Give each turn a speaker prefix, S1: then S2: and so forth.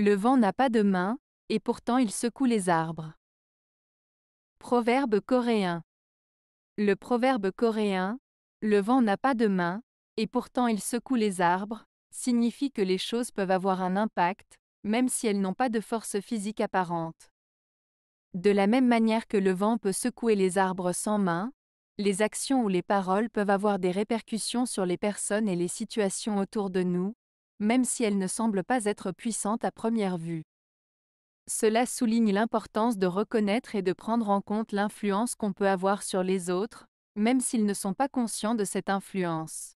S1: Le vent n'a pas de main, et pourtant il secoue les arbres. Proverbe coréen. Le proverbe coréen, le vent n'a pas de main, et pourtant il secoue les arbres, signifie que les choses peuvent avoir un impact, même si elles n'ont pas de force physique apparente. De la même manière que le vent peut secouer les arbres sans main, les actions ou les paroles peuvent avoir des répercussions sur les personnes et les situations autour de nous, même si elle ne semble pas être puissante à première vue. Cela souligne l'importance de reconnaître et de prendre en compte l'influence qu'on peut avoir sur les autres, même s'ils ne sont pas conscients de cette
S2: influence.